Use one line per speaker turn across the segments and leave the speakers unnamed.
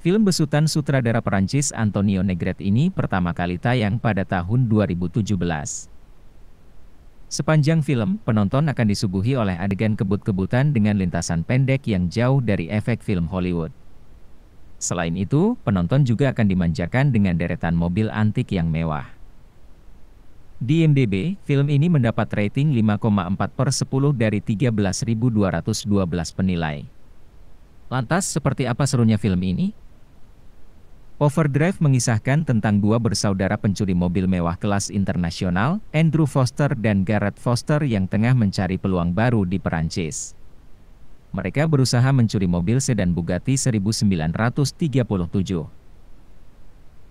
Film besutan sutradara Perancis Antonio Negret ini pertama kali tayang pada tahun 2017. Sepanjang film, penonton akan disuguhi oleh adegan kebut-kebutan dengan lintasan pendek yang jauh dari efek film Hollywood. Selain itu, penonton juga akan dimanjakan dengan deretan mobil antik yang mewah. Di IMDb, film ini mendapat rating 5,4 per 10 dari 13.212 penilai. Lantas, seperti apa serunya film ini? Overdrive mengisahkan tentang dua bersaudara pencuri mobil mewah kelas internasional, Andrew Foster dan Garrett Foster yang tengah mencari peluang baru di Perancis. Mereka berusaha mencuri mobil sedan Bugatti 1937.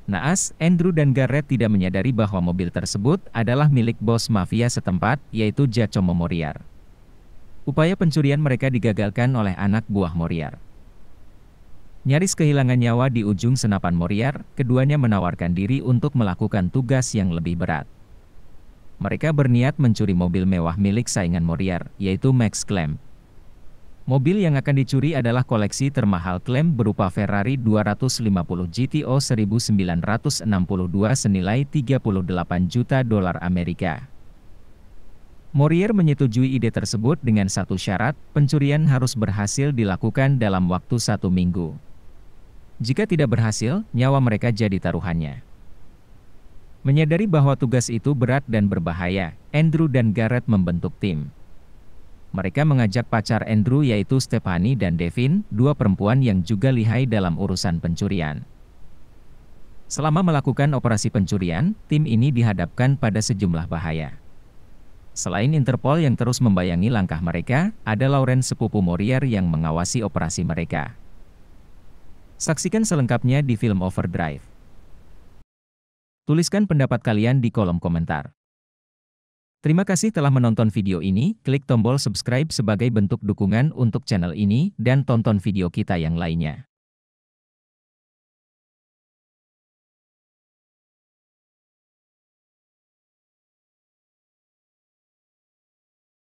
Naas, Andrew dan Garrett tidak menyadari bahwa mobil tersebut adalah milik bos mafia setempat, yaitu Giacomo Moriar. Upaya pencurian mereka digagalkan oleh anak buah Moriar. Nyaris kehilangan nyawa di ujung senapan Moriar, keduanya menawarkan diri untuk melakukan tugas yang lebih berat. Mereka berniat mencuri mobil mewah milik saingan Moriar, yaitu Max Clem. Mobil yang akan dicuri adalah koleksi termahal Clem berupa Ferrari 250 GTO 1962 senilai 38 juta dolar Amerika. Morier menyetujui ide tersebut dengan satu syarat, pencurian harus berhasil dilakukan dalam waktu satu minggu. Jika tidak berhasil, nyawa mereka jadi taruhannya. Menyadari bahwa tugas itu berat dan berbahaya, Andrew dan Garrett membentuk tim. Mereka mengajak pacar Andrew yaitu Stephanie dan Devin, dua perempuan yang juga lihai dalam urusan pencurian. Selama melakukan operasi pencurian, tim ini dihadapkan pada sejumlah bahaya. Selain Interpol yang terus membayangi langkah mereka, ada Lauren sepupu Morier yang mengawasi operasi mereka. Saksikan selengkapnya di film Overdrive. Tuliskan pendapat kalian di kolom komentar. Terima kasih telah menonton video ini, klik tombol subscribe sebagai bentuk dukungan untuk channel ini, dan tonton video kita yang lainnya.